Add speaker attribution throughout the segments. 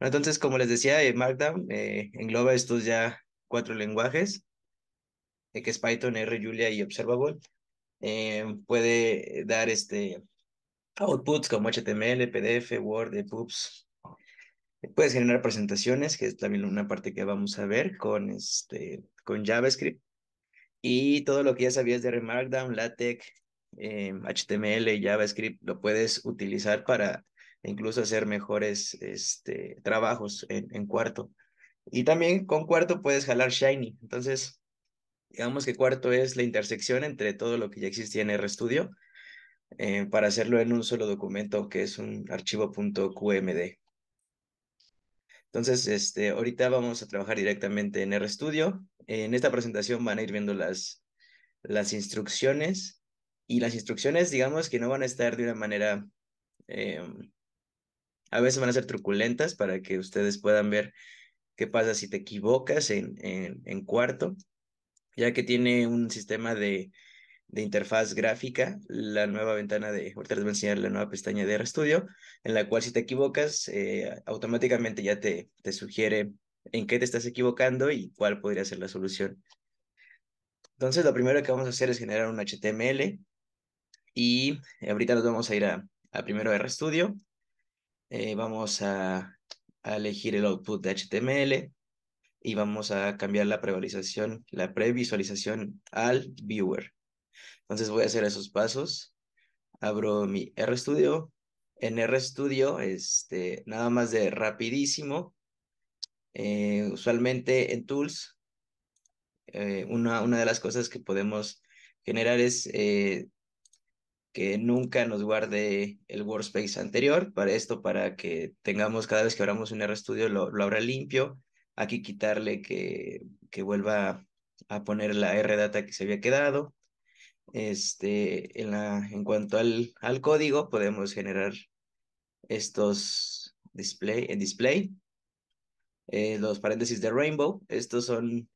Speaker 1: Entonces, como les decía, eh, Markdown eh, engloba estos ya cuatro lenguajes, eh, que es Python, R, Julia y Observable. puede dar este outputs como HTML, PDF, Word, EPUBs. Puedes generar presentaciones, que es también una parte que vamos a ver con, este, con JavaScript. Y todo lo que ya sabías de Markdown, LaTeX, HTML, JavaScript, lo puedes utilizar para incluso hacer mejores este, trabajos en, cuarto. Y también con cuarto puedes jalar Shiny. Entonces, digamos que cuarto es la intersección entre todo lo que ya existía en RStudio eh, para hacerlo en un solo documento que es un archivo .qmd. Entonces, este, ahorita vamos a trabajar directamente en RStudio. En esta presentación van a ir viendo las, las instrucciones y las instrucciones, digamos que no van a estar de una manera em, a veces van a ser truculentas para que ustedes puedan ver qué pasa si te equivocas en, en, cuarto, ya que tiene un sistema de, interfaz gráfica, la nueva ventana de, ahorita les voy a enseñar la nueva pestaña de RStudio, en la cual si te equivocas, eh, automáticamente ya te, te sugiere en qué te estás equivocando y cuál podría ser la solución. Entonces, lo primero que vamos a hacer es generar un HTML y ahorita nos vamos a ir a, a primero RStudio eh, vamos a, elegir el output de HTML y vamos a cambiar la previsualización, la previsualización al viewer. Entonces voy a hacer esos pasos. Abro mi RStudio. En RStudio, este, nada más de rapidísimo. Eh, usualmente en Tools, eh, una, una de las cosas que podemos generar es que nunca nos guarde el workspace anterior para esto, para que tengamos cada vez que abramos un RStudio lo, lo abra limpio. Aquí quitarle que, vuelva a poner la RData que se había quedado. Este, en, la, en cuanto al, código, podemos generar estos display, en display, eh, los paréntesis de Rainbow. Estos son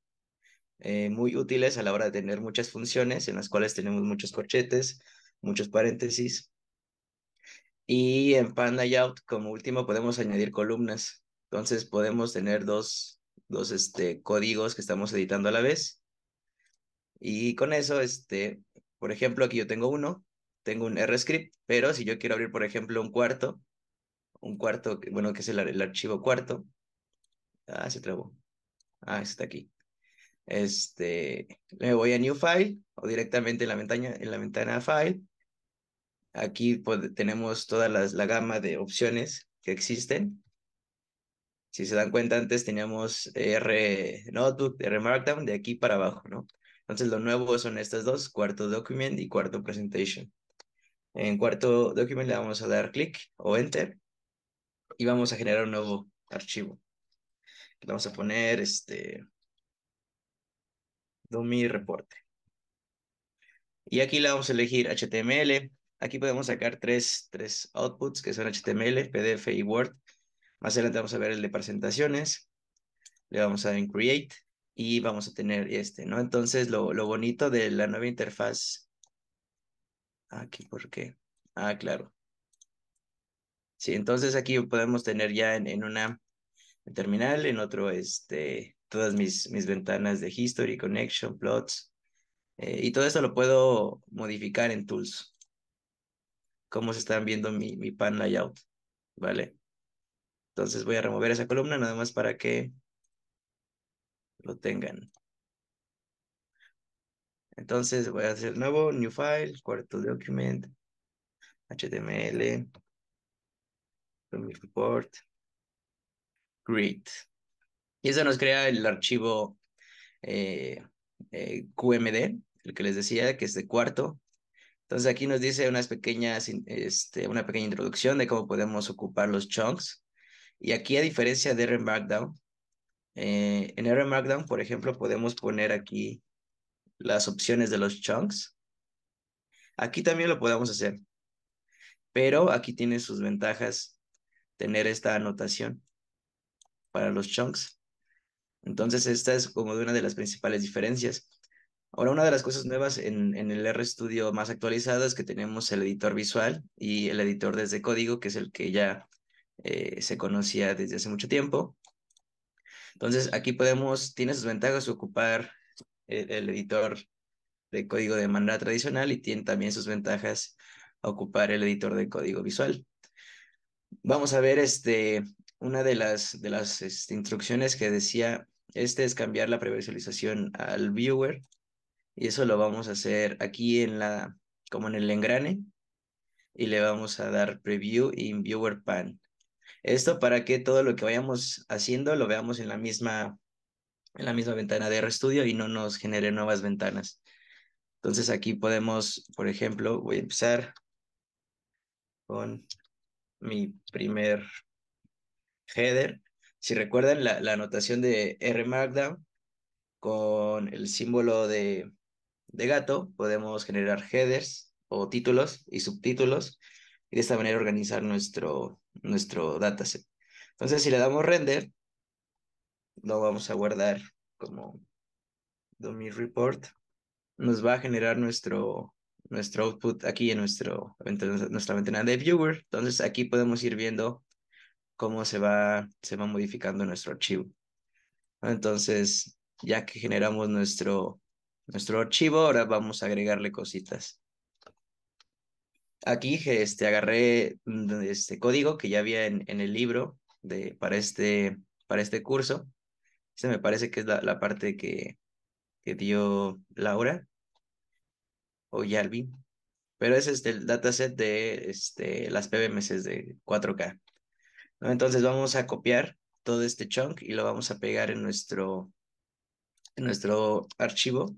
Speaker 1: eh, muy útiles a la hora de tener muchas funciones en las cuales tenemos muchos corchetes, muchos paréntesis. Y en panda Layout, como último, podemos añadir columnas. Entonces podemos tener dos, dos este, códigos que estamos editando a la vez. Y con eso, este, por ejemplo, aquí yo tengo uno, tengo un R script. pero si yo quiero abrir, por ejemplo, un cuarto, un cuarto, bueno, que es el, el archivo cuarto. Ah, se trabó. Ah, está aquí. Este, le voy a New File o directamente en la ventana, en la ventana File Aquí tenemos toda la gama de opciones que existen. Si se dan cuenta, antes teníamos R Notebook, R Markdown, de aquí para abajo, ¿no? Entonces, lo nuevo son estas dos, cuarto document y cuarto presentation. En cuarto document le vamos a dar clic o enter y vamos a generar un nuevo archivo. vamos a poner este dummy reporte. Y aquí le vamos a elegir HTML, Aquí podemos sacar tres, tres outputs que son HTML, PDF y Word. Más adelante vamos a ver el de presentaciones. Le vamos a dar en Create y vamos a tener este, ¿no? Entonces, lo, bonito de la nueva interfaz. Aquí, ¿por qué? Ah, claro. Sí, entonces aquí podemos tener ya en, una terminal, en otro, este, todas mis, mis ventanas de History, Connection, Plots. Eh, y todo esto lo puedo modificar en Tools cómo se están viendo mi, pan layout, ¿vale? Entonces voy a remover esa columna nada más para que lo tengan. Entonces voy a hacer nuevo, new file, cuarto document, HTML, report, create. Y eso nos crea el archivo eh, eh, QMD, el que les decía que es de cuarto, entonces aquí nos dice unas pequeñas, este, una pequeña introducción de cómo podemos ocupar los chunks. Y aquí, a diferencia de R Markdown, eh, en R Markdown, por ejemplo, podemos poner aquí las opciones de los chunks. Aquí también lo podemos hacer, pero aquí tiene sus ventajas tener esta anotación para los chunks. Entonces, esta es como una de las principales diferencias. Ahora, una de las cosas nuevas en, el RStudio más actualizado es que tenemos el editor visual y el editor desde código, que es el que ya eh, se conocía desde hace mucho tiempo. Entonces, aquí podemos, tiene sus ventajas ocupar el, editor de código de manera tradicional y tiene también sus ventajas ocupar el editor de código visual. Vamos a ver este, una de las, de las este, instrucciones que decía, este es cambiar la previsualización al viewer y eso lo vamos a hacer aquí en la, como en el engrane. Y le vamos a dar preview in viewer pan. Esto para que todo lo que vayamos haciendo lo veamos en la misma, en la misma ventana de RStudio y no nos genere nuevas ventanas. Entonces aquí podemos, por ejemplo, voy a empezar con mi primer header. Si recuerdan la, la anotación de R Markdown con el símbolo de de gato, podemos generar headers o títulos y subtítulos y de esta manera organizar nuestro, nuestro dataset. Entonces, si le damos render, lo vamos a guardar como dummy report. Nos va a generar nuestro, nuestro output aquí en nuestro, nuestra ventana de viewer. Entonces, aquí podemos ir viendo cómo se va, se va modificando nuestro archivo. Entonces, ya que generamos nuestro, nuestro archivo, ahora vamos a agregarle cositas. Aquí este, agarré mm, este código que ya había en, el libro de, para, este, para este curso. se este me parece que es la, parte que, que dio Laura o Yalvi. Pero ese es este, el dataset de este, las pbms de 4K. Entonces vamos a copiar todo este chunk y lo vamos a pegar en nuestro en nuestro archivo.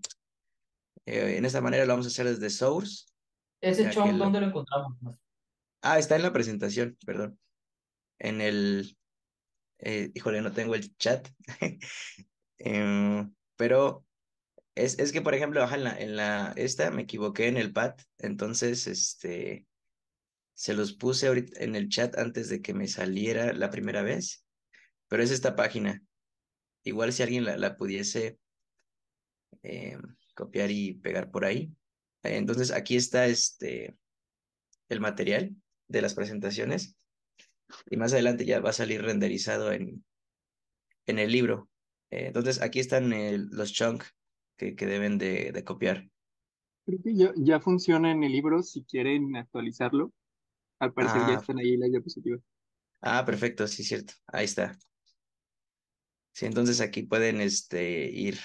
Speaker 1: Eh, en esta manera lo vamos a hacer desde Source.
Speaker 2: ¿Ese dónde lo... encontramos?
Speaker 1: Ah, está en la presentación, perdón. En el... Eh, híjole, no tengo el chat. Em, pero es, es, que, por ejemplo, ajá, en la, en la... Esta me equivoqué en el pad. Entonces, este... Se los puse ahorita en el chat antes de que me saliera la primera vez. Pero es esta página. Igual si alguien la pudiese eh, copiar y pegar por ahí. Eh, entonces aquí está este, el material de las presentaciones y más adelante ya va a salir renderizado en, en el libro. Eh, entonces aquí están los chunks que, deben de, copiar. Creo que ya, funciona en el libro si quieren actualizarlo.
Speaker 2: Al parecer ya ah. están ahí la diapositiva
Speaker 1: Ah, perfecto, sí, cierto. Ahí está. Sí, entonces aquí pueden este, ir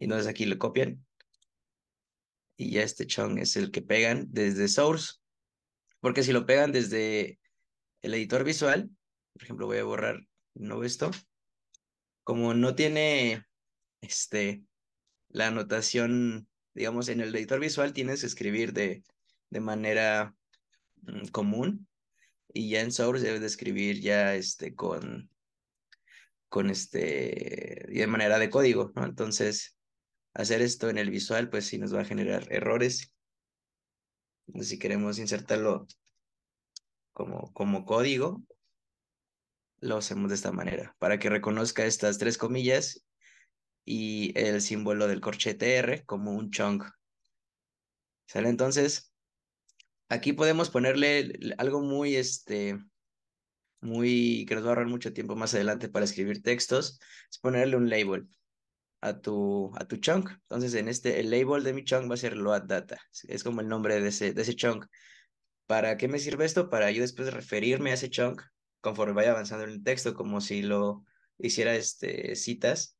Speaker 1: y entonces aquí le copian. Y ya este chunk es el que pegan desde Source. Porque si lo pegan desde el editor visual, por ejemplo, voy a borrar no esto. Como no tiene este, la anotación, digamos, en el editor visual tienes que escribir de, de manera mm, común y ya en Source debes de escribir ya este, con, con este, de manera de código, ¿no? Entonces, hacer esto en el visual, pues sí nos va a generar errores. Si queremos insertarlo como, como código, lo hacemos de esta manera, para que reconozca estas tres comillas y el símbolo del corchete R como un chunk. ¿Sale? Entonces, aquí podemos ponerle algo muy, este, muy, que nos va a ahorrar mucho tiempo más adelante para escribir textos, es ponerle un label a tu, a tu chunk. Entonces, en este, el label de mi chunk va a ser load data. Es como el nombre de ese, de ese chunk. ¿Para qué me sirve esto? Para yo después referirme a ese chunk conforme vaya avanzando en el texto, como si lo hiciera este, citas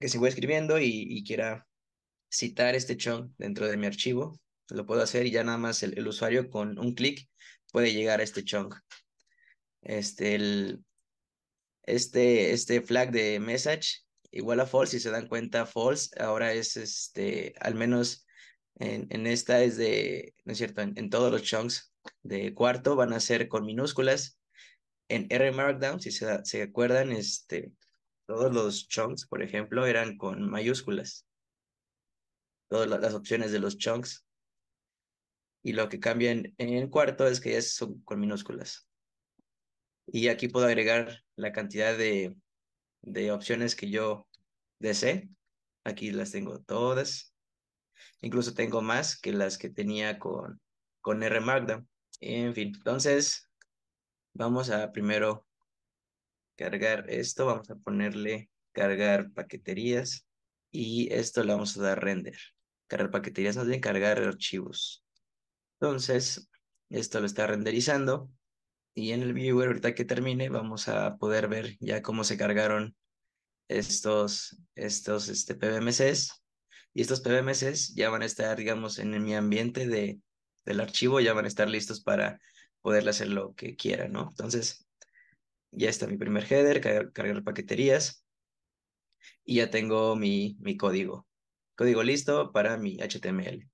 Speaker 1: que si voy escribiendo y, quiera citar este chunk dentro de mi archivo. Lo puedo hacer y ya nada más el, usuario con un clic puede llegar a este chunk. Este, este, este flag de message igual a false, si se dan cuenta, false ahora es, este, al menos en, en esta es de, no es cierto, en, todos los chunks de cuarto van a ser con minúsculas. En R Markdown, si se, se acuerdan, este, todos los chunks, por ejemplo, eran con mayúsculas. Todas las opciones de los chunks. Y lo que cambia en, en cuarto es que ya son con minúsculas. Y aquí puedo agregar la cantidad de, de opciones que yo desee. Aquí las tengo todas. Incluso tengo más que las que tenía con, con R Magda. En fin, entonces vamos a primero cargar esto. Vamos a ponerle cargar paqueterías y esto le vamos a dar render. Cargar paqueterías, nos bien cargar archivos. Entonces, esto lo está renderizando y en el viewer, ahorita que termine, vamos a poder ver ya cómo se cargaron estos, estos este, PBMCs. Y estos PBMCs ya van a estar, digamos, en mi ambiente de, del archivo, ya van a estar listos para poderle hacer lo que quiera, ¿no? Entonces, ya está mi primer header, cargar, paqueterías. Y ya tengo mi, mi código. Código listo para mi HTML.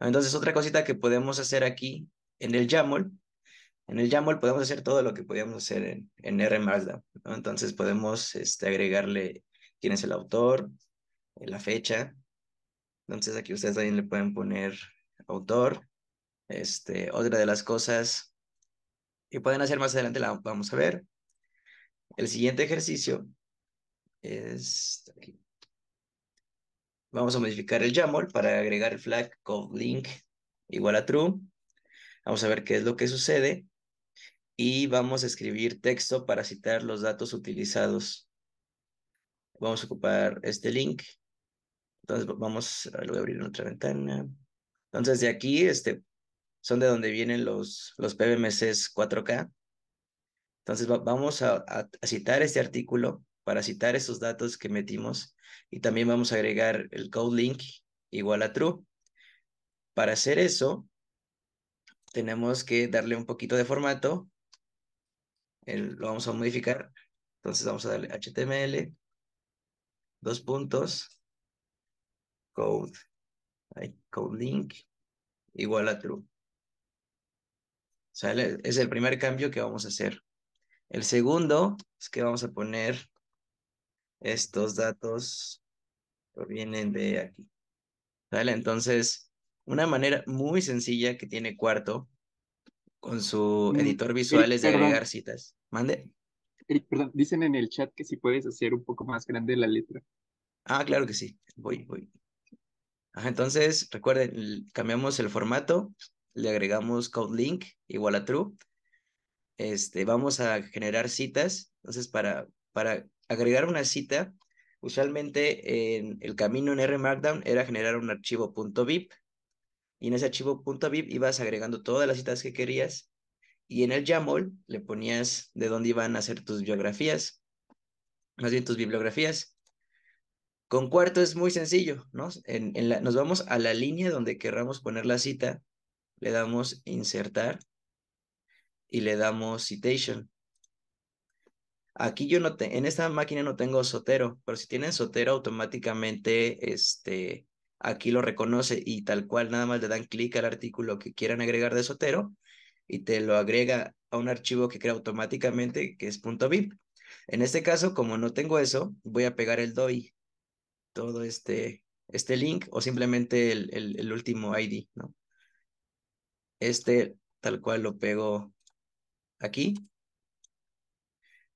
Speaker 1: Entonces, otra cosita que podemos hacer aquí en el YAML en el YAML podemos hacer todo lo que podíamos hacer en, en R Markdown, Entonces podemos este, agregarle quién es el autor, eh, la fecha. Entonces aquí ustedes también le pueden poner autor, este, otra de las cosas Y pueden hacer más adelante, la vamos a ver. El siguiente ejercicio es aquí. Vamos a modificar el YAML para agregar el flag code link igual a true. Vamos a ver qué es lo que sucede y vamos a escribir texto para citar los datos utilizados. Vamos a ocupar este link. Entonces vamos, ah, a abrir en otra ventana. Entonces de aquí este, son de donde vienen los, los PBMCs 4K. Entonces vamos a, a citar este artículo para citar esos datos que metimos y también vamos a agregar el code link igual a true. Para hacer eso, tenemos que darle un poquito de formato lo vamos a modificar. Entonces vamos a darle HTML, dos puntos, code, code link, igual a true. ¿Sale? Es el primer cambio que vamos a hacer. El segundo es que vamos a poner estos datos que vienen de aquí. ¿Sale? Entonces, una manera muy sencilla que tiene cuarto con su mm, editor eh, visual es de agregar citas. Mande. Eh, perdón, dicen en el chat que si puedes hacer un poco más grande la letra. Ah, claro que sí. Voy, voy. entonces, recuerden, cambiamos el formato, le agregamos code link igual a true. Este, vamos a generar citas. Entonces, para, para agregar una cita, usualmente en el camino en R Markdown era generar un archivo .vip y en ese archivo .bib ibas agregando todas las citas que querías y en el YAML le ponías de dónde iban a ser tus biografías, más bien tus bibliografías. Con cuarto es muy sencillo, ¿no? En, la, nos vamos a la línea donde querramos poner la cita, le damos insertar y le damos citation. Aquí yo no te, en esta máquina no tengo Sotero, pero si tienen Sotero automáticamente este, aquí lo reconoce y tal cual nada más le dan clic al artículo que quieran agregar de Sotero y te lo agrega a un archivo que crea automáticamente, que es .vip. En este caso, como no tengo eso, voy a pegar el DOI, todo este, este link o simplemente el, el, último ID, ¿no? Este tal cual lo pego aquí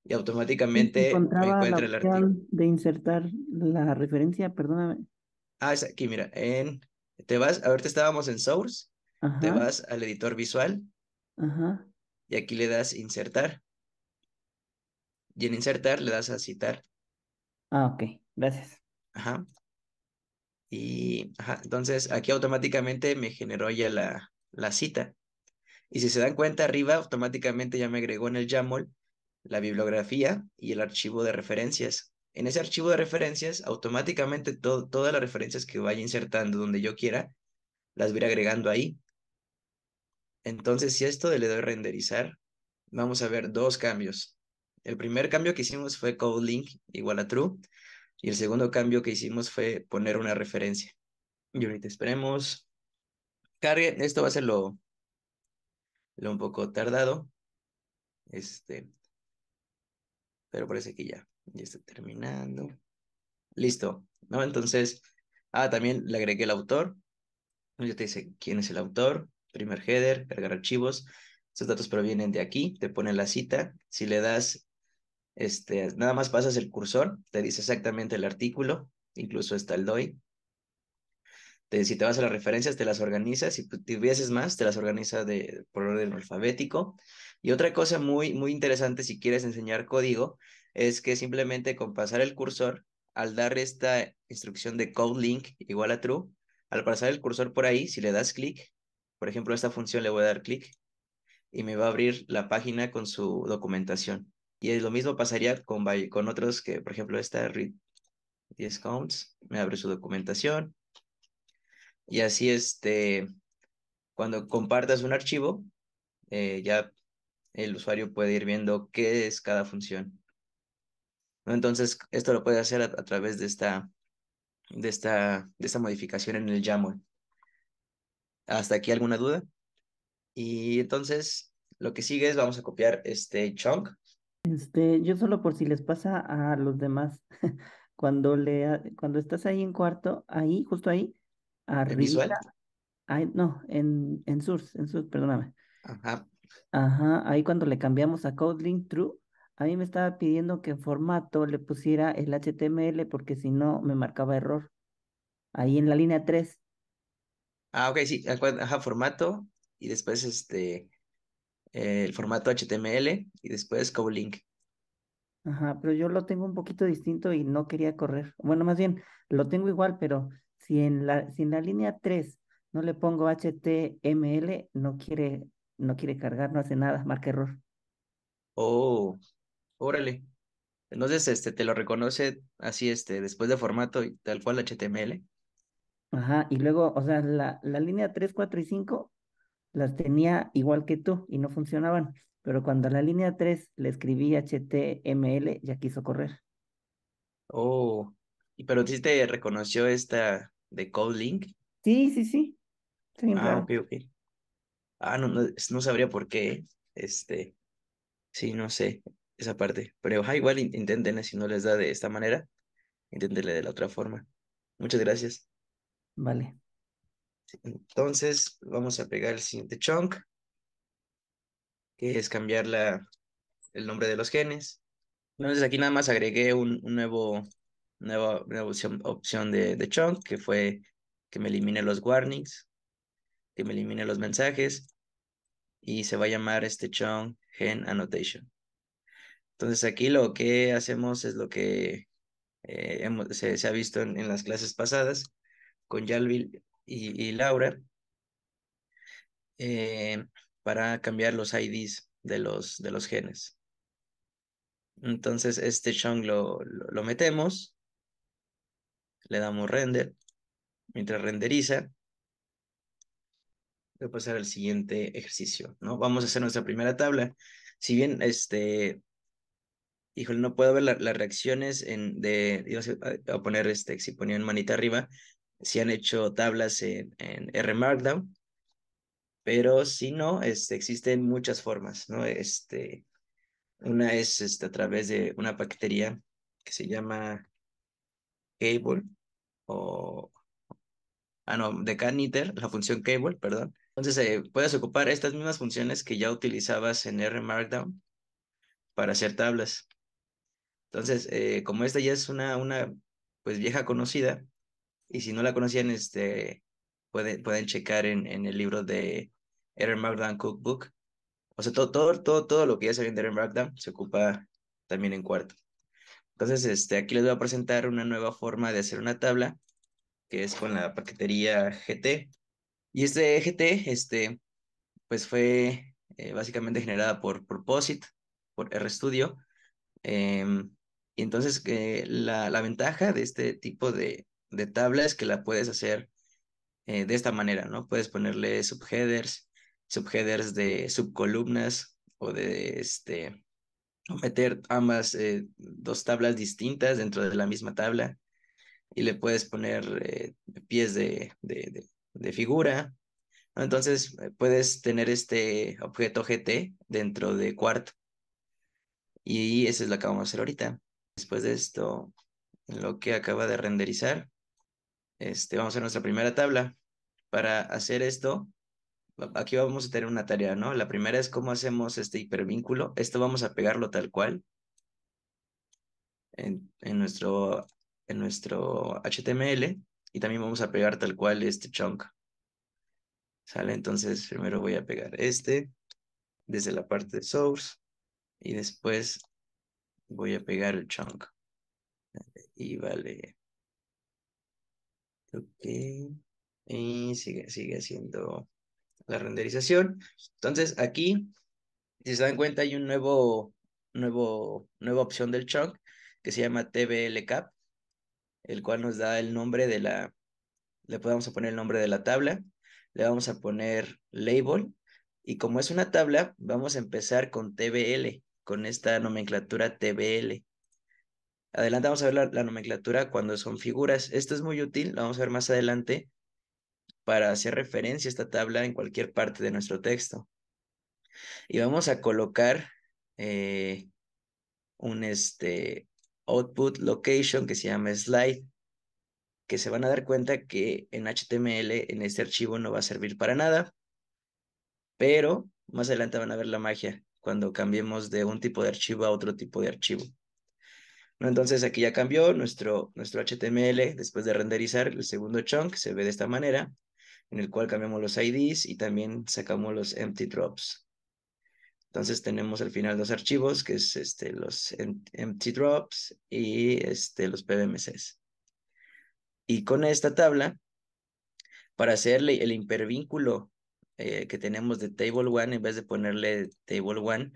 Speaker 1: y automáticamente me encuentra
Speaker 2: el De insertar la referencia, perdóname,
Speaker 1: Ah, es aquí, mira, en, te vas, ahorita estábamos en Source, te vas al editor visual y aquí le das insertar. Y en insertar le das a citar.
Speaker 2: Ah, ok, gracias. Ajá.
Speaker 1: Y ajá, entonces aquí automáticamente me generó ya la, la cita. Y si se dan cuenta arriba, automáticamente ya me agregó en el YAML la bibliografía y el archivo de referencias en ese archivo de referencias, automáticamente todas las referencias que vaya insertando donde yo quiera, las voy a ir agregando ahí. Entonces, si esto le doy renderizar, vamos a ver dos cambios. El primer cambio que hicimos fue code link igual a true. Y el segundo cambio que hicimos fue poner una referencia. Y ahorita esperemos. Cargue, esto va a ser lo, lo un poco tardado. Este, pero parece que ya. Ya está terminando. Listo, ¿no? Entonces, ah, también le agregué el autor. Ya te dice quién es el autor, primer header, cargar archivos. Estos datos provienen de aquí, te pone la cita. Si le das, este, nada más pasas el cursor, te dice exactamente el artículo, incluso está el DOI. Te, si te vas a las referencias, te las organizas... Si tuvieses más, te las organiza de, por orden alfabético. Y otra cosa muy, muy interesante, si quieres enseñar código, es que simplemente con pasar el cursor, al dar esta instrucción de code link igual a true, al pasar el cursor por ahí, si le das clic, por ejemplo, a esta función le voy a dar clic y me va a abrir la página con su documentación. Y lo mismo pasaría con, con otros que, por ejemplo, esta read discounts, me abre su documentación. Y así, este, cuando compartas un archivo, eh, ya el usuario puede ir viendo qué es cada función. Entonces, esto lo puede hacer a, través de esta, de, esta, de esta modificación en el YAML. ¿Hasta aquí alguna duda? Y entonces, lo que sigue es, vamos a copiar este chunk.
Speaker 2: Este, yo solo por si les pasa a los demás, cuando, le, cuando estás ahí en cuarto, ahí, justo ahí, arriba. Visual? no, en, en source, en source, perdóname. Ajá. Ajá, ahí cuando le cambiamos a code true, a mí me estaba pidiendo que en formato le pusiera el HTML porque si no me marcaba error. Ahí en la línea 3.
Speaker 1: Ah, ok, sí, ajá, formato y después este el formato HTML y después como
Speaker 2: Ajá, pero yo lo tengo un poquito distinto y no quería correr. Bueno, más bien, lo tengo igual, pero si en la, si la línea 3 no le pongo HTML, no quiere, no quiere cargar, no hace nada, marca error.
Speaker 1: Oh, órale. Entonces, este, te lo reconoce así, este, después de formato tal cual HTML.
Speaker 2: Ajá, y luego, o sea, la, la línea 3, 4 y 5 las tenía igual que tú y no funcionaban, pero cuando a la línea 3 le escribí HTML ya quiso correr.
Speaker 1: Oh, y pero sí te reconoció esta de Code Link.
Speaker 2: Sí, sí, sí. sí ah,
Speaker 1: ok, Ah, no, no, no sabría por qué. Este, sí, no sé esa parte. Pero igual intenten, si no les da de esta manera, inténtenle de la otra forma. Muchas gracias. Vale. Entonces, vamos a pegar el siguiente chunk, que es cambiar la, el nombre de los genes. Entonces, aquí nada más agregué un, nuevo, nueva, opción, de, de chunk, que fue que me elimine los warnings, que me elimine los mensajes, y se va a llamar este chunk Gen Annotation. Entonces aquí lo que hacemos es lo que eh, se, ha visto en, las clases pasadas con Jalvil y, Laura eh, para cambiar los IDs de los, de los genes. Entonces este chunk lo, lo, metemos, le damos render, mientras renderiza, voy a pasar al siguiente ejercicio, ¿no? Vamos a hacer nuestra primera tabla. Si bien este, híjole, no puedo ver las reacciones en, de, iba a poner este, si ponían manita arriba, si han hecho tablas en, R Markdown, pero si no, este, existen muchas formas, ¿no? Este, una es este, a través de una paquetería que se llama Cable o... Ah, no, de Caniter, la función Cable, perdón. Entonces, eh, puedes ocupar estas mismas funciones que ya utilizabas en R Markdown para hacer tablas. Entonces, eh, como esta ya es una, una pues vieja conocida, y si no la conocían, este, pueden, pueden checar en, en el libro de Aaron Markdown Cookbook. O sea, todo, todo, todo, lo que ya saben de Aaron Markdown se ocupa también en cuarto. Entonces, este, aquí les voy a presentar una nueva forma de hacer una tabla, que es con la paquetería GT. Y este GT, este, pues fue eh, básicamente generada por Proposit, por RStudio. Y entonces eh, la, ventaja de este tipo de, de tabla es que la puedes hacer eh, de esta manera, ¿no? Puedes ponerle subheaders, subheaders de subcolumnas o de este, meter ambas eh, dos tablas distintas dentro de la misma tabla y le puedes poner pies de, figura. Entonces puedes tener este objeto GT dentro de cuarto. Y esa es la que vamos a hacer ahorita después de esto, lo que acaba de renderizar, este, vamos a nuestra primera tabla. Para hacer esto, aquí vamos a tener una tarea, ¿no? La primera es cómo hacemos este hipervínculo. Esto vamos a pegarlo tal cual en, nuestro, en nuestro HTML y también vamos a pegar tal cual este chunk. ¿Sale? Entonces primero voy a pegar este desde la parte de source y después voy a pegar el chunk. Y vale. Ok. Y sigue, haciendo la renderización. Entonces aquí, si se dan cuenta, hay un nuevo, nuevo, nueva opción del chunk que se llama Cap, el cual nos da el nombre de la, le podemos poner el nombre de la tabla, le vamos a poner label, y como es una tabla, vamos a empezar con TBL, con esta nomenclatura TBL. Adelante vamos a ver la, nomenclatura cuando son figuras. Esto es muy útil, lo vamos a ver más adelante para hacer referencia a esta tabla en cualquier parte de nuestro texto. Y vamos a colocar eh, un este, output location que se llama slide, que se van a dar cuenta que en HTML en este archivo no va a servir para nada, pero más adelante van a ver la magia cuando cambiemos de un tipo de archivo a otro tipo de archivo. entonces aquí ya cambió nuestro, nuestro HTML después de renderizar el segundo chunk, se ve de esta manera, en el cual cambiamos los IDs y también sacamos los empty drops. Entonces tenemos al final dos archivos, que es este, los em, empty drops y este, los PBMCs. Y con esta tabla, para hacerle el hipervínculo eh, que tenemos de table one, en vez de ponerle table one,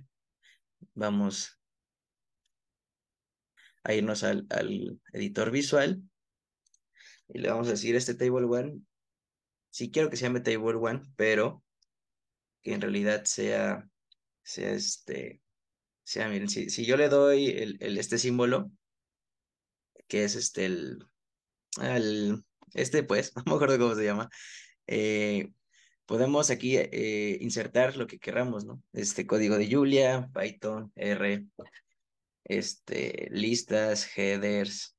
Speaker 1: vamos a irnos al, editor visual y le vamos a decir este table one, sí quiero que se llame table one, pero que en realidad sea, sea este, sea, miren, si, yo le doy el, este símbolo, que es este, el, el este pues, no me acuerdo cómo se llama, eh, podemos aquí eh, insertar lo que queramos, ¿no? Este código de Julia, Python, R, este, listas, headers,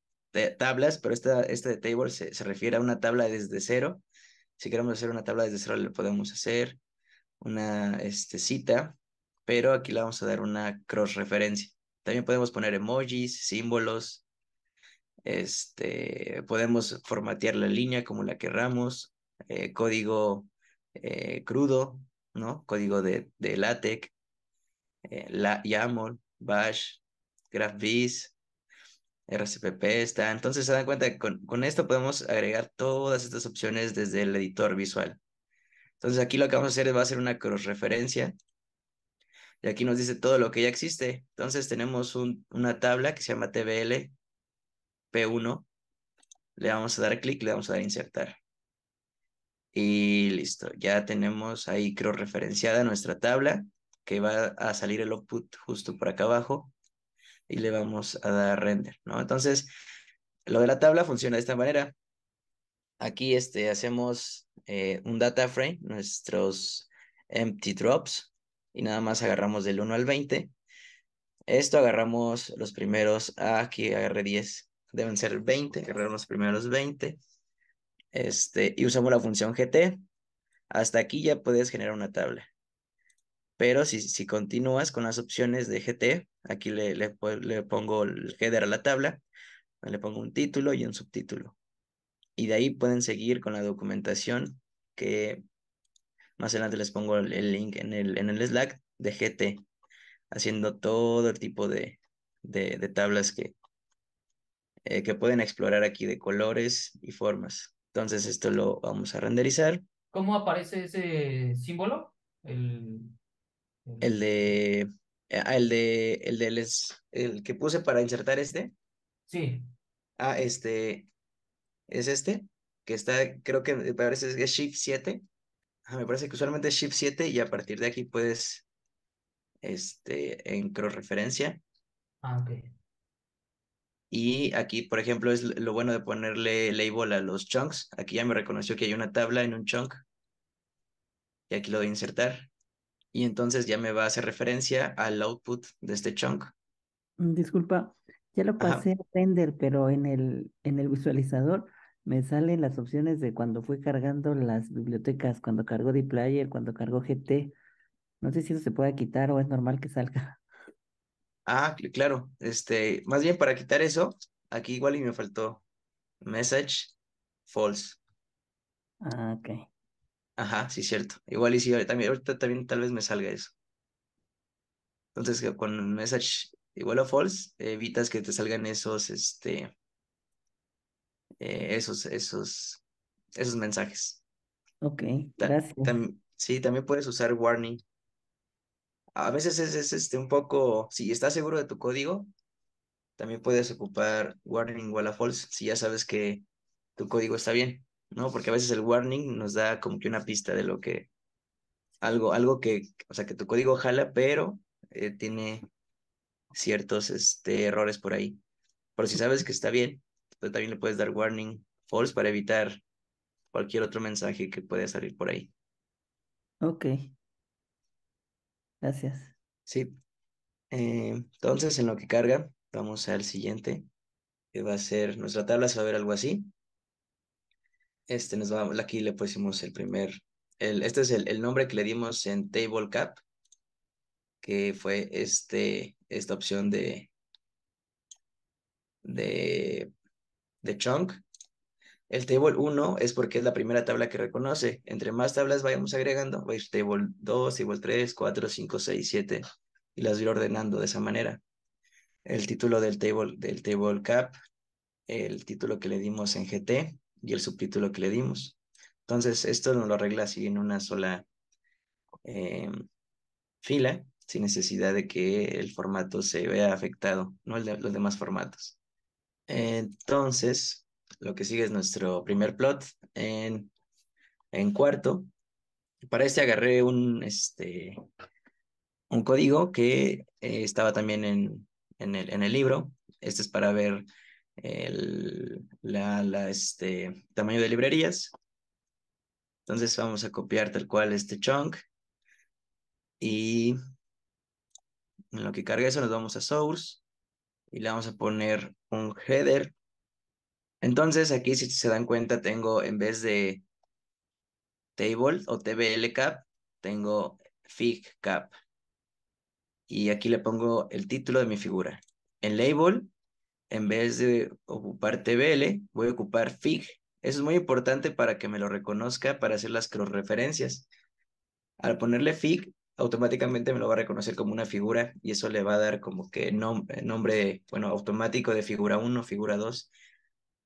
Speaker 1: tablas, pero esta, de este table se, refiere a una tabla desde cero. Si queremos hacer una tabla desde cero, le podemos hacer una este, cita, pero aquí le vamos a dar una cross referencia. También podemos poner emojis, símbolos, este, podemos formatear la línea como la queramos. Eh, código eh, crudo, ¿no? Código de, de LaTeX, eh, la, YAML, Bash, GraphVis, RCPP está. Entonces se dan cuenta que con, esto podemos agregar todas estas opciones desde el editor visual. Entonces aquí lo que vamos a hacer es va a ser una cross-referencia. Y aquí nos dice todo lo que ya existe. Entonces tenemos un, una tabla que se llama TBL P1. Le vamos a dar clic, le vamos a dar insertar. Y listo, ya tenemos ahí creo referenciada nuestra tabla que va a salir el output justo por acá abajo y le vamos a dar render, ¿no? Entonces, lo de la tabla funciona de esta manera. Aquí este, hacemos eh, un data frame, nuestros empty drops, y nada más agarramos del 1 al 20. Esto agarramos los primeros, ah, aquí agarré 10, deben ser 20, agarramos los primeros 20. Este, y usamos la función GT. Hasta aquí ya puedes generar una tabla. Pero si, si continúas con las opciones de GT, aquí le, pongo el header a la tabla, le pongo un título y un subtítulo. Y de ahí pueden seguir con la documentación que más adelante les pongo el, link en el, en el Slack de GT, haciendo todo el tipo de, tablas que, eh, que pueden explorar aquí de colores y formas. Entonces esto lo vamos a renderizar.
Speaker 2: ¿Cómo aparece ese símbolo? El,
Speaker 1: de... Ah, el de... El de el que puse para insertar este. Sí. Ah, este... Es este, que está, creo que me parece que es Shift 7. me parece que usualmente es Shift 7 y a partir de aquí puedes, este, en cross referencia. Ah, ok y aquí, por ejemplo, es lo bueno de ponerle label a los chunks. Aquí ya me reconoció que hay una tabla en un chunk. Y aquí lo doy a insertar. Y entonces ya me va a hacer referencia al output de este chunk.
Speaker 2: Mm, disculpa, ya lo pasé a render, pero en el, en el visualizador me salen las opciones de cuando fui cargando las bibliotecas, cuando cargó player, cuando cargó GT. No sé si eso se puede quitar o es normal que salga.
Speaker 1: Ah, claro. Este, más bien para quitar eso, aquí igual y me faltó message false. Ah, ok. Ajá, sí, cierto. Igual y sí, también, ahorita también tal vez me salga eso. Entonces, con message igual o false, evitas que te salgan esos, este, eh, esos, esos, esos mensajes. Ok, gracias. sí, también puedes usar warning a veces es, este, un poco, si estás seguro de tu código, también puedes ocupar warning o a false si ya sabes que tu código está bien, ¿no? Porque a veces el warning nos da como que una pista de lo que, algo, algo que, o sea, que tu código jala, pero eh, tiene ciertos este, errores por ahí. Pero si sabes que está bien, pues también le puedes dar warning false para evitar cualquier otro mensaje que pueda salir por ahí.
Speaker 2: Ok. Gracias. Sí.
Speaker 1: Eh, entonces, en lo que carga, vamos al siguiente, que va a ser nuestra tabla, se va a ver algo así. Este nos va, aquí le pusimos el primer, el, este es el, nombre que le dimos en Table Cap, que fue este, esta opción de, de, de chunk, el table 1 es porque es la primera tabla que reconoce. Entre más tablas vayamos agregando, va a ir table 2, table 3, 4, 5, 6, 7 y las voy ordenando de esa manera. El título del table, del table cap, el título que le dimos en GT y el subtítulo que le dimos. Entonces, esto nos lo arregla así en una sola eh, fila, sin necesidad de que el formato se vea afectado, no los demás formatos. Entonces, lo que sigue es nuestro primer plot en, cuarto. Para este agarré un, este, un código que eh, estaba también en, en, el, en el libro. Este es para ver el la, la, este, tamaño de librerías. Entonces vamos a copiar tal cual este chunk. Y en lo que cargue eso nos vamos a source. Y le vamos a poner un header entonces aquí si se dan cuenta tengo en vez de table o tbl cap, tengo fig cap. Y aquí le pongo el título de mi figura. En label, en vez de ocupar tbl, voy a ocupar fig. Eso es muy importante para que me lo reconozca para hacer las cross-referencias. Al ponerle fig, automáticamente me lo va a reconocer como una figura y eso le va a dar como que nombre, bueno, automático de figura 1, figura 2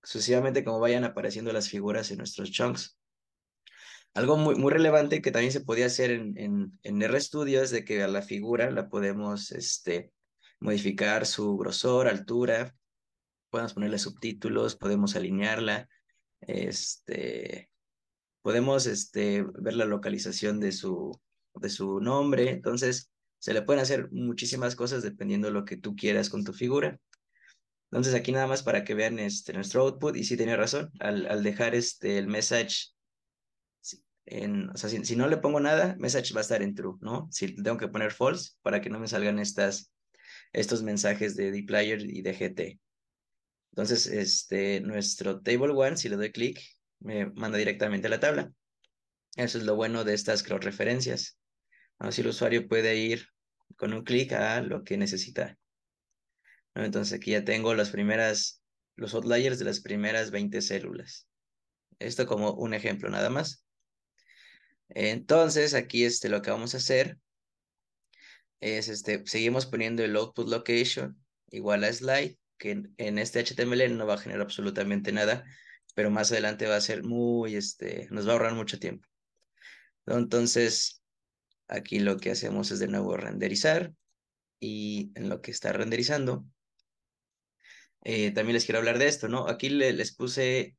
Speaker 1: sucesivamente como vayan apareciendo las figuras en nuestros chunks. Algo muy, muy relevante que también se podía hacer en, en, en RStudio es de que a la figura la podemos este, modificar su grosor, altura, podemos ponerle subtítulos, podemos alinearla, este, podemos este, ver la localización de su, de su nombre. Entonces, se le pueden hacer muchísimas cosas dependiendo de lo que tú quieras con tu figura. Entonces aquí nada más para que vean este, nuestro output y sí tenía razón al, dejar este, el message, en, o sea, si, no le pongo nada, message va a estar en true, ¿no? Si tengo que poner false para que no me salgan estas, estos mensajes de dplyr y de GT. Entonces, este, nuestro table one, si le doy clic, me manda directamente a la tabla. Eso es lo bueno de estas cross referencias. Así el usuario puede ir con un clic a lo que necesita. Entonces aquí ya tengo las primeras, los outliers de las primeras 20 células. Esto como un ejemplo nada más. Entonces aquí este, lo que vamos a hacer es, este, seguimos poniendo el output location igual a slide, que en, este HTML no va a generar absolutamente nada, pero más adelante va a ser muy, este, nos va a ahorrar mucho tiempo. Entonces, aquí lo que hacemos es de nuevo renderizar y en lo que está renderizando, eh, también les quiero hablar de esto, ¿no? Aquí les puse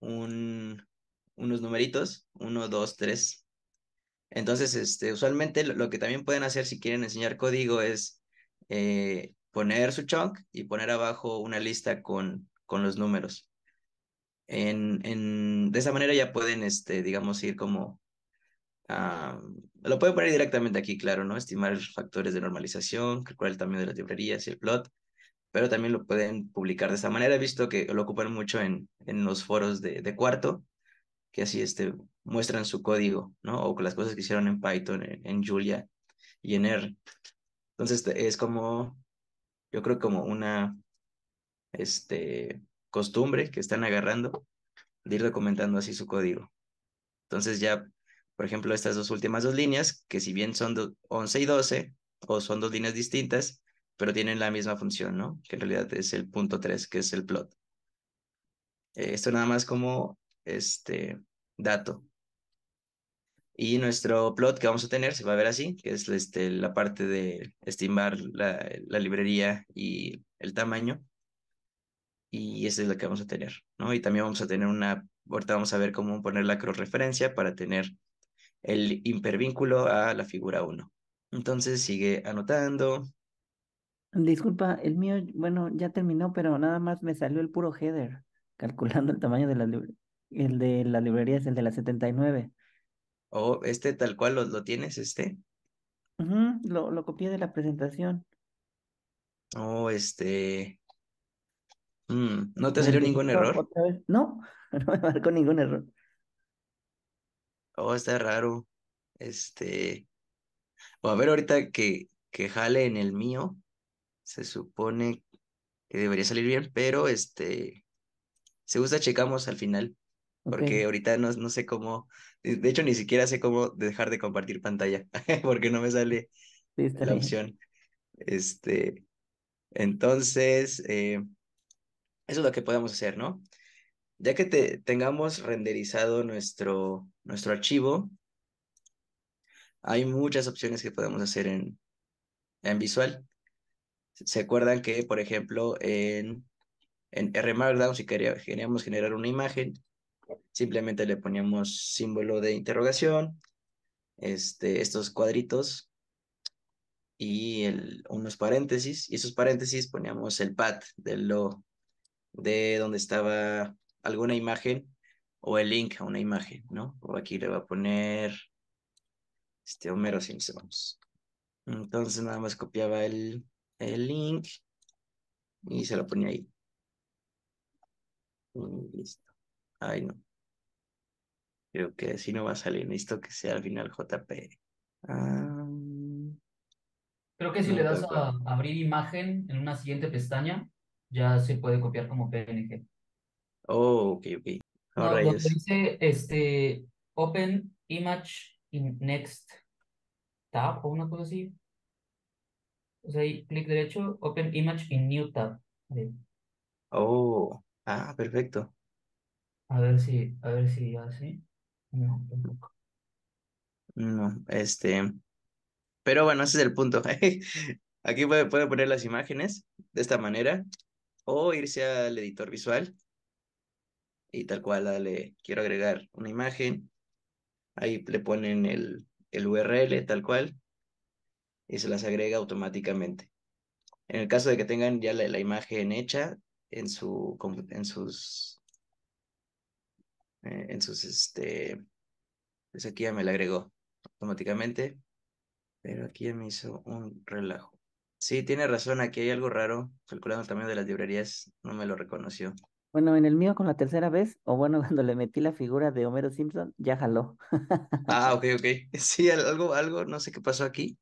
Speaker 1: un, unos numeritos, uno, dos, tres. Entonces, este, usualmente lo, que también pueden hacer si quieren enseñar código es eh, poner su chunk y poner abajo una lista con, con los números. En, en, de esa manera ya pueden, este, digamos, ir como... Ah, lo pueden poner directamente aquí, claro, ¿no? Estimar factores de normalización, calcular el tamaño de las librerías y el plot pero también lo pueden publicar de esa manera. He visto que lo ocupan mucho en, en los foros de, cuarto, que así este, muestran su código, ¿no? O las cosas que hicieron en Python, en, Julia y en R. Entonces este, es como, yo creo como una este, costumbre que están agarrando de ir documentando así su código. Entonces ya, por ejemplo, estas dos últimas dos líneas, que si bien son 11 y 12, o son dos líneas distintas, pero tienen la misma función, ¿no? Que en realidad es el punto 3, que es el plot. Eh, esto nada más como este dato. Y nuestro plot que vamos a tener se va a ver así, que es este, la parte de estimar la, librería y el tamaño. Y esa es la que vamos a tener, ¿no? Y también vamos a tener una, ahorita vamos a ver cómo poner la cross-referencia para tener el hipervínculo a la figura 1. Entonces sigue anotando, Disculpa,
Speaker 2: el mío, bueno, ya terminó, pero nada más me salió el puro header, calculando el tamaño de la El de la librería es el de la 79.
Speaker 1: Oh, este tal cual lo, lo tienes, este.
Speaker 2: lo, lo copié de la presentación.
Speaker 1: Oh, este. Mm, ¿No te salió ningún error?
Speaker 2: No, no me marcó ningún error.
Speaker 1: Oh, está raro. Este. O a ver, ahorita que, que jale en el mío se supone que debería salir bien, pero este, se gusta checamos al final, porque ahorita no, no sé cómo, de hecho ni siquiera sé cómo dejar de compartir pantalla, porque no me sale la opción. Este, entonces, eh, eso es lo que podemos hacer, ¿no? Ya que tengamos renderizado nuestro, nuestro archivo, hay muchas opciones que podemos hacer en, en visual. ¿Se acuerdan que, por ejemplo, en, R Markdown, si queríamos generar una imagen, simplemente le poníamos símbolo de interrogación, este, estos cuadritos y el, unos paréntesis, y esos paréntesis poníamos el path de lo de donde estaba alguna imagen o el link a una imagen, ¿no? O aquí le va a poner este Homero Simpson. Entonces nada más copiaba el el link y se lo ponía ahí. listo. Ay, no. Creo que así no va a salir. Necesito que sea al final jp ah,
Speaker 2: Creo que si le das a abrir imagen en una siguiente pestaña, ya se puede copiar como PNG.
Speaker 1: Oh, ok, ok. No, dice
Speaker 2: este, Open Image in Next Tab o una cosa así. O sea, clic derecho, Open Image in New Tab.
Speaker 1: Oh, ah, perfecto.
Speaker 2: A ver si, a ver si así No, mm,
Speaker 1: No, este. Pero bueno, ese es el punto. Aquí puede, poner las imágenes de esta manera o irse al editor visual y tal cual dale, quiero agregar una imagen. Ahí le ponen el, el URL tal cual y se las agrega automáticamente. En el caso de que tengan ya la, imagen hecha en, su, en sus... Eh, en sus, este... Pues aquí ya me la agregó automáticamente, pero aquí ya me hizo un relajo. Sí, tiene razón, aquí hay algo raro, calculando el tamaño de las librerías, no me lo reconoció.
Speaker 2: Bueno, en el mío con la tercera vez, o bueno, cuando le metí la figura de Homero Simpson, ya jaló.
Speaker 1: ah, ok, ok. Sí, algo, algo, no sé qué pasó aquí,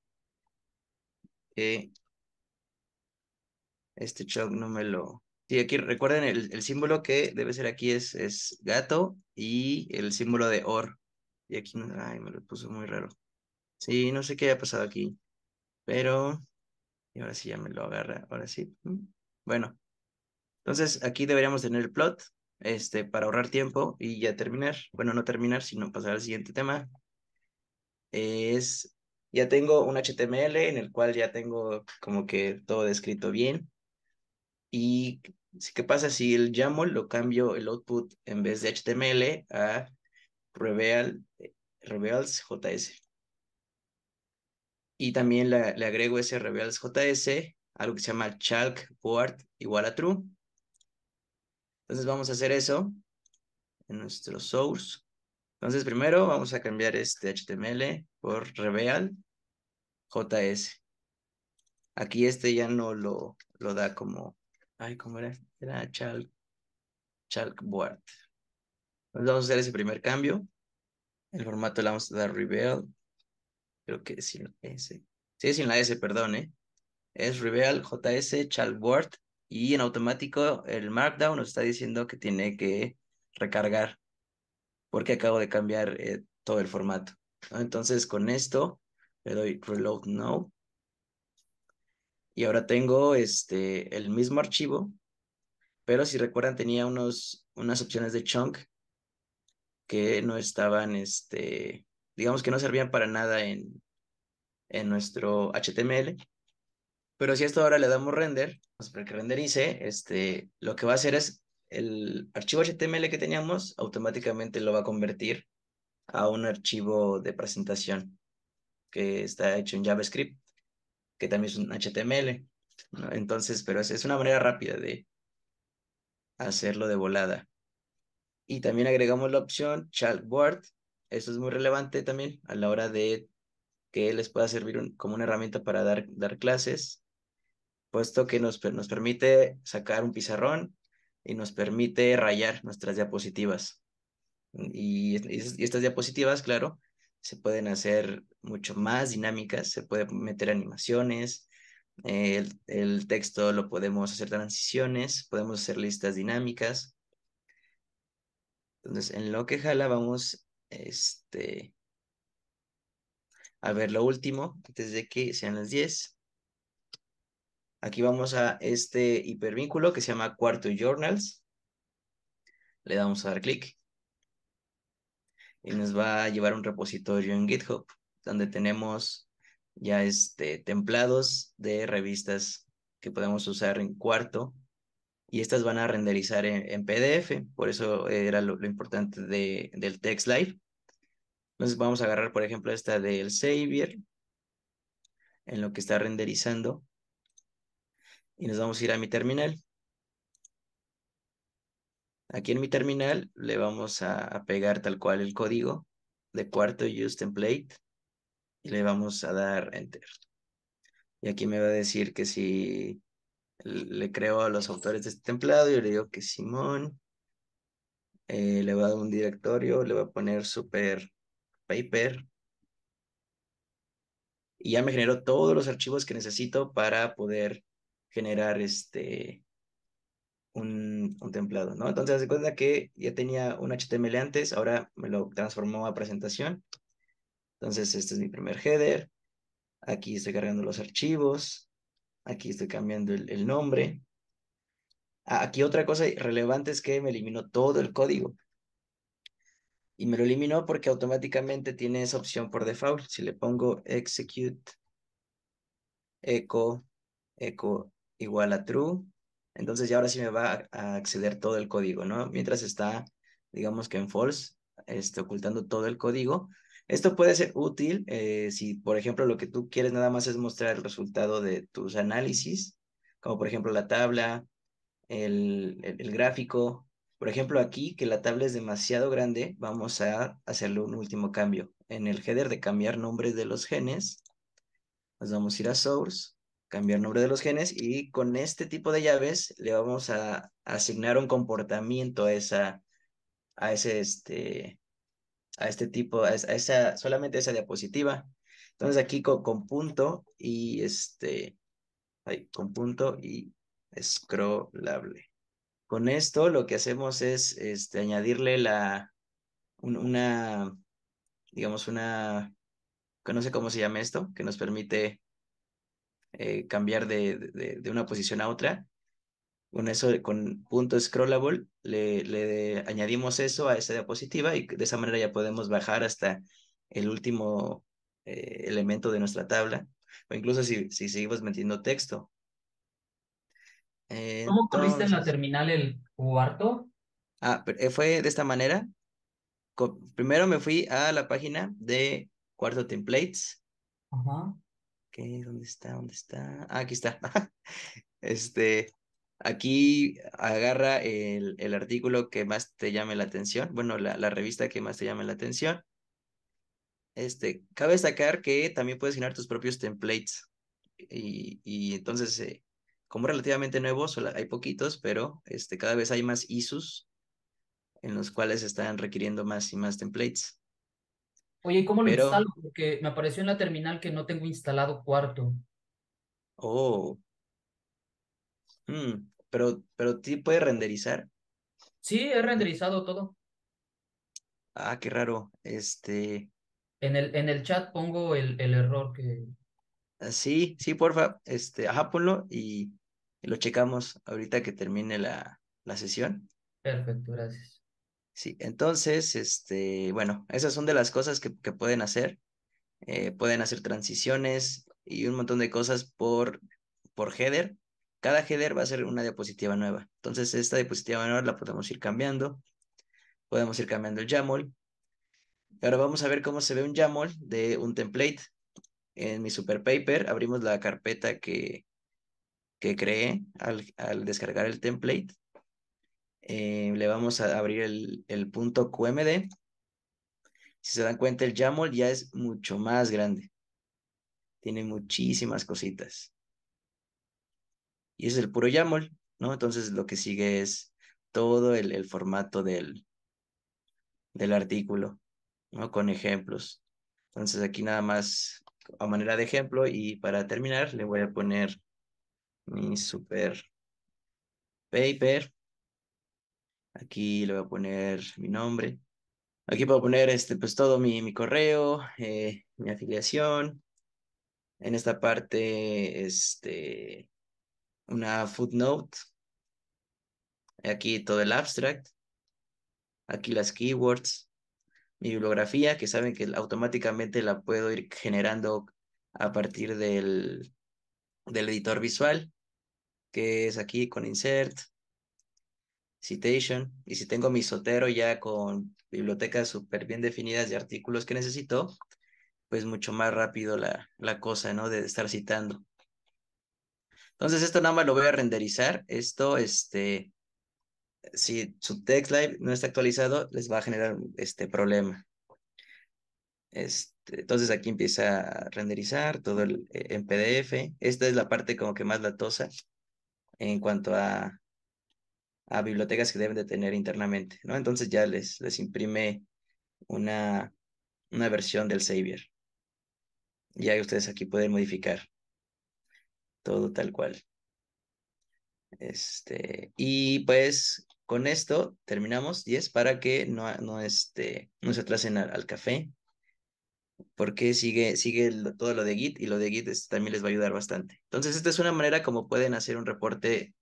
Speaker 1: este Chuck no me lo... Sí, aquí recuerden el, símbolo que debe ser aquí es, es gato y el símbolo de or. Y aquí, ay, me lo puso muy raro. Sí, no sé qué haya pasado aquí, pero... Y ahora sí ya me lo agarra, ahora sí. Mm, bueno, entonces aquí deberíamos tener el plot este, para ahorrar tiempo y ya terminar. Bueno, no terminar, sino pasar al siguiente tema. Es ya tengo un HTML en el cual ya tengo como que todo descrito bien. ¿Y qué pasa si el YAML lo cambio el output en vez de HTML a Reveal, Reveals JS? Y también le, agrego ese Reveals JS, algo que se llama chalk igual a true. Entonces vamos a hacer eso en nuestro source. Entonces primero vamos a cambiar este HTML por Reveal JS. Aquí este ya no lo, lo da como, ay, ¿cómo era? Era Chalk, Chalkboard. Pues vamos a hacer ese primer cambio. El formato le vamos a dar Reveal. Creo que es sin la S. Sí, sin la S, perdón, ¿eh? Es Reveal, JS, Chalkboard. Y en automático el Markdown nos está diciendo que tiene que recargar. Porque acabo de cambiar eh, todo el formato. Entonces con esto le doy reload now. Y ahora tengo este, el mismo archivo, pero si recuerdan tenía unos, unas opciones de chunk que no estaban, este, digamos que no servían para nada en, en nuestro HTML. Pero si esto ahora le damos render, para que renderice, este, lo que va a hacer es el archivo HTML que teníamos automáticamente lo va a convertir a un archivo de presentación que está hecho en JavaScript, que también es un HTML. Entonces, pero es, es una manera rápida de hacerlo de volada. Y también agregamos la opción chalkboard. Eso es muy relevante también a la hora de que les pueda servir como una herramienta para dar, dar clases, puesto que nos, nos permite sacar un pizarrón y nos permite rayar nuestras diapositivas. y estas diapositivas, claro, se pueden hacer mucho más dinámicas, se puede meter animaciones, eh, el, texto lo podemos hacer transiciones, podemos hacer listas dinámicas. Entonces, en lo que jala vamos este, a ver lo último, antes de que sean las 10. Aquí vamos a este hipervínculo que se llama Cuarto Journals. Le damos a dar clic y nos va a llevar a un repositorio en GitHub donde tenemos ya este, templados de revistas que podemos usar en cuarto y estas van a renderizar en, PDF, por eso era lo, importante de, del text live. Entonces vamos a agarrar, por ejemplo, esta del Xavier, en lo que está renderizando, y nos vamos a ir a mi terminal. Aquí en mi terminal le vamos a, pegar tal cual el código de cuarto use template y le vamos a dar enter. Y aquí me va a decir que si le creo a los autores de este templado, yo le digo que Simón eh, le va a dar un directorio, le va a poner super paper y ya me generó todos los archivos que necesito para poder generar este un, templado, ¿no? Entonces, se cuenta que ya tenía un HTML antes, ahora me lo transformó a presentación. Entonces, este es mi primer header. Aquí estoy cargando los archivos. Aquí estoy cambiando el, el nombre. Ah, aquí otra cosa relevante es que me eliminó todo el código. Y me lo eliminó porque automáticamente tiene esa opción por default. Si le pongo execute echo, echo igual a true, entonces ya ahora sí me va a acceder todo el código, ¿no? Mientras está, digamos que en false, este, ocultando todo el código. Esto puede ser útil eh, si, por ejemplo, lo que tú quieres nada más es mostrar el resultado de tus análisis, como por ejemplo la tabla, el, el, gráfico. Por ejemplo, aquí que la tabla es demasiado grande, vamos a hacerle un último cambio. En el header de cambiar nombre de los genes, nos vamos a ir a source cambiar nombre de los genes y con este tipo de llaves le vamos a asignar un comportamiento a esa, a ese, este, a este tipo, a esa, solamente esa diapositiva. Entonces aquí con, punto y este, ahí, con punto y scrollable. Con esto lo que hacemos es este, añadirle la, una, digamos, una, que no sé cómo se llama esto, que nos permite eh, cambiar de, de, una posición a otra. Con eso, con punto scrollable, le, le añadimos eso a esa diapositiva y de esa manera ya podemos bajar hasta el último eh, elemento de nuestra tabla, o incluso si, si seguimos metiendo texto. ¿Cómo tuviste en la
Speaker 2: terminal el cuarto?
Speaker 1: Ah, eh, fue de esta manera. Primero me fui a la página de Cuarto Templates. Ajá. ¿dónde está? ¿Dónde está? Ah, aquí está. este, aquí agarra el, artículo que más te llame la atención, bueno, la, revista que más te llame la atención. Este, cabe destacar que también puedes generar tus propios templates y, y entonces, eh, como relativamente nuevos, hay poquitos, pero este, cada vez hay más ISUs en los cuales están requiriendo más y más templates.
Speaker 2: Oye, cómo lo instalo? Porque me apareció en la terminal que no tengo instalado cuarto.
Speaker 1: Oh. Mm, pero, pero ti puede renderizar?
Speaker 2: Sí, he renderizado todo.
Speaker 1: Ah, qué raro. Este.
Speaker 2: En el, en el chat pongo el, el error que.
Speaker 1: Ah, sí, sí, porfa. Este, ajá, ponlo y lo checamos ahorita que termine la, la sesión.
Speaker 2: Perfecto, gracias.
Speaker 1: Sí, entonces, este, bueno, esas son de las cosas que, pueden hacer. Eh, pueden hacer transiciones y un montón de cosas por, por header. Cada header va a ser una diapositiva nueva. Entonces, esta diapositiva nueva la podemos ir cambiando. Podemos ir cambiando el YAML. Ahora vamos a ver cómo se ve un YAML de un template. En mi super paper abrimos la carpeta que, que creé al descargar el template. Eh, le vamos a abrir el, punto QMD. Si se dan cuenta, el YAML ya es mucho más grande. Tiene muchísimas cositas. Y es el puro YAML, ¿no? Entonces lo que sigue es todo el, formato del, del artículo, ¿no? Con ejemplos. Entonces aquí nada más a manera de ejemplo y para terminar le voy a poner mi super paper Aquí le voy a poner mi nombre. Aquí puedo poner este, pues todo mi, correo, eh, mi afiliación. En esta parte, este, una footnote. Aquí todo el abstract. Aquí las keywords. Mi bibliografía, que saben que automáticamente la puedo ir generando a partir del, del editor visual, que es aquí con insert citation y si tengo mi sotero ya con bibliotecas súper bien definidas de artículos que necesito, pues mucho más rápido la, la cosa, ¿no? De estar citando. Entonces esto nada más lo voy a renderizar. Esto, este, si su text live no está actualizado, les va a generar este problema. Este, entonces aquí empieza a renderizar todo el, eh, en PDF. Esta es la parte como que más latosa en cuanto a a bibliotecas que deben de tener internamente, ¿no? Entonces ya les, les imprime una, una versión del Savior. Y ahí ustedes aquí pueden modificar todo tal cual. Este, y pues con esto terminamos Y es para que no, no, este, se atrasen al, café, porque sigue, sigue todo lo de Git y lo de Git este, también les va a ayudar bastante. Entonces, esta es una manera como pueden hacer un reporte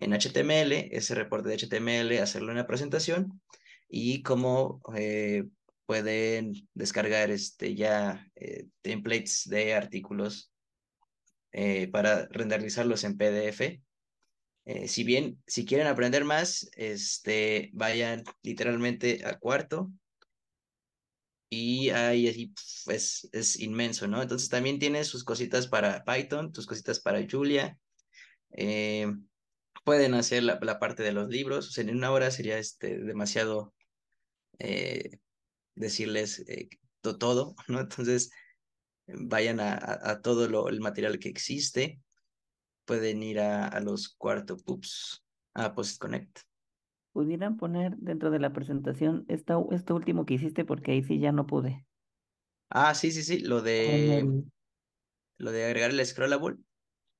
Speaker 1: en HTML, ese reporte de HTML, hacerlo en la presentación y cómo eh, pueden descargar este, ya eh, templates de artículos eh, para renderizarlos en PDF. si bien, si quieren aprender más, este, vayan literalmente a cuarto. Y ahí, es, pues, es inmenso, ¿no? Entonces también tiene sus cositas para Python, tus cositas para Julia. Eh, pueden hacer la, parte de los libros. en una hora sería este, demasiado eh, decirles eh, todo, ¿no? Entonces, vayan a, a, todo lo, el material que existe. Pueden ir a, a los cuarto pups, a Post Connect.
Speaker 2: ¿Pudieran poner dentro de la presentación esta, esto último que hiciste? Porque ahí sí ya no pude.
Speaker 1: Ah, sí, sí, sí, lo de... Lo de agregar el scrollable.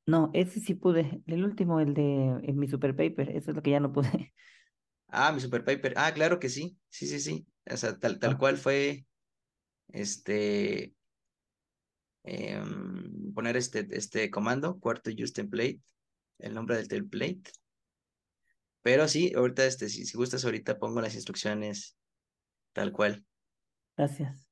Speaker 2: No, ese sí pude. El último, el de mi super paper, eso es lo que ya no pude.
Speaker 1: Ah, mi super paper. Ah, claro que sí. Sí, sí, sí. O sea, tal, cual fue este em, poner este, este comando, cuarto use template, el nombre del template. Pero sí, ahorita, este, si, si gustas, ahorita pongo las instrucciones tal cual.
Speaker 2: Gracias.